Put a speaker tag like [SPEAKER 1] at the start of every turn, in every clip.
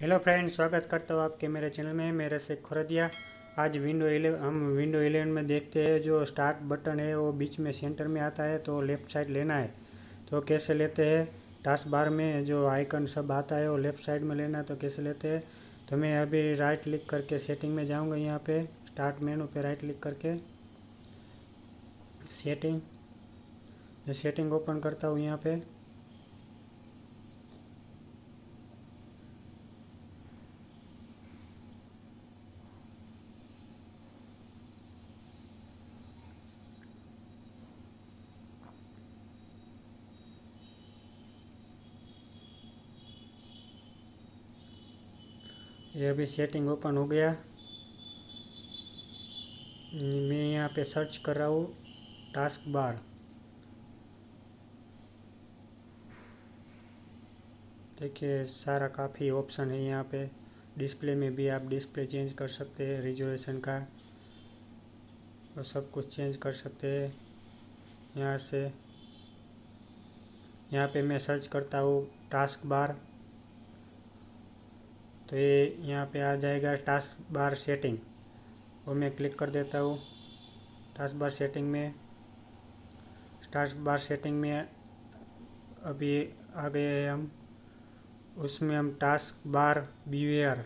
[SPEAKER 1] hello friend स्वागत करता हूँ आपके मेरे चैनल में मेरे से खुरदिया आज विंडो इलेवन हम विंडो इलेवन में देखते हैं जो स्टार्ट बटन है वो बीच में सेंटर में आता है तो लेफ़्ट साइड लेना है तो कैसे लेते हैं टास्क बार में जो आइकन सब आता है वो लेफ़्ट साइड में लेना है तो कैसे लेते हैं तो मैं अभी राइट क्लिक करके सेटिंग में जाऊँगा यहाँ पर स्टार्ट मेनू पर राइट क्लिक करके सेटिंग मैं सेटिंग ओपन करता हूँ यहाँ पर ये अभी सेटिंग ओपन हो गया मैं यहाँ पे सर्च कर रहा हूँ टास्क बार देखिए सारा काफ़ी ऑप्शन है यहाँ पे डिस्प्ले में भी आप डिस्प्ले चेंज कर सकते हैं रिजोल्यूशन का और सब कुछ चेंज कर सकते हैं यहाँ से यहाँ पे मैं सर्च करता हूँ टास्क बार तो ये यहाँ पे आ जाएगा टास्क बार सेटिंग वो मैं क्लिक कर देता हूँ टास्क बार सेटिंग में टास्क बार सेटिंग में अभी आ गए हैं हम उसमें हम टास्क बार बीवेयर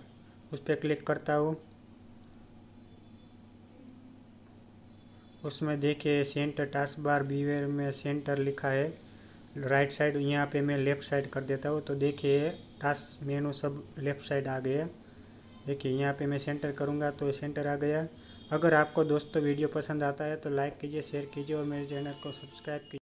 [SPEAKER 1] उस पर क्लिक करता हूँ उसमें देखिए सेंटर टास्क बार बीवेयर में सेंटर लिखा है राइट साइड यहाँ पे मैं लेफ़्ट साइड कर देता हूँ तो देखिए टास्क मेनू सब लेफ़्ट साइड आ गया देखिए यहाँ पे मैं सेंटर करूँगा तो सेंटर आ गया अगर आपको दोस्तों वीडियो पसंद आता है तो लाइक कीजिए शेयर कीजिए और मेरे चैनल को सब्सक्राइब कीजिए